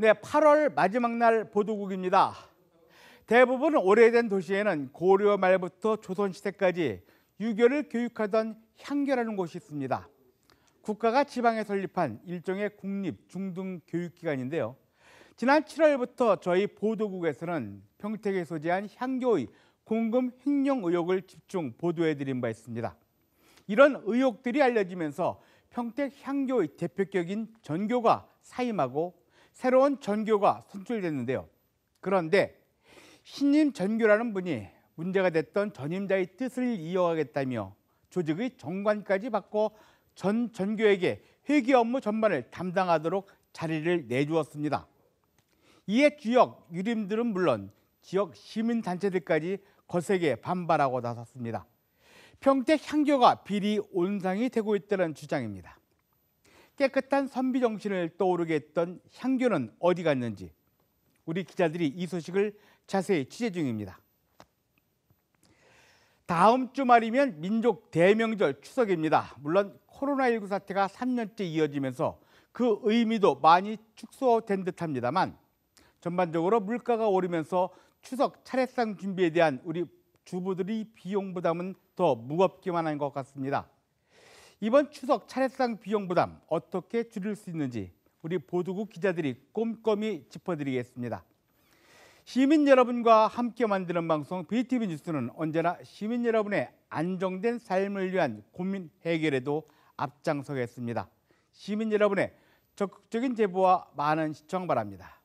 네, 8월 마지막 날 보도국입니다. 대부분 오래된 도시에는 고려 말부터 조선 시대까지 유교를 교육하던 향교라는 곳이 있습니다. 국가가 지방에 설립한 일종의 국립 중등 교육기관인데요. 지난 7월부터 저희 보도국에서는 평택에 소재한 향교의 공금 횡령 의혹을 집중 보도해드린 바 있습니다. 이런 의혹들이 알려지면서 평택 향교의 대표격인 전교가 사임하고 새로운 전교가 선출됐는데요. 그런데 신임 전교라는 분이 문제가 됐던 전임자의 뜻을 이어가겠다며 조직의 정관까지 바꿔 전 전교에게 회계 업무 전반을 담당하도록 자리를 내주었습니다. 이에 주역 유림들은 물론 지역 시민단체들까지 거세게 반발하고 나섰습니다. 평택 향교가 비리 온상이 되고 있다는 주장입니다. 깨끗한 선비 정신을 떠오르게 했던 향교는 어디 갔는지 우리 기자들이 이 소식을 자세히 취재 중입니다. 다음 주 말이면 민족 대명절 추석입니다. 물론 코로나19 사태가 3년째 이어지면서 그 의미도 많이 축소된 듯합니다만 전반적으로 물가가 오르면서 추석 차례상 준비에 대한 우리 주부들의 비용 부담은 더 무겁기만 한 것 같습니다. 이번 추석 차례상 비용 부담 어떻게 줄일 수 있는지 우리 보도국 기자들이 꼼꼼히 짚어드리겠습니다. 시민 여러분과 함께 만드는 방송 BTV 뉴스는 언제나 시민 여러분의 안정된 삶을 위한 고민 해결에도 앞장서겠습니다. 시민 여러분의 적극적인 제보와 많은 시청 바랍니다.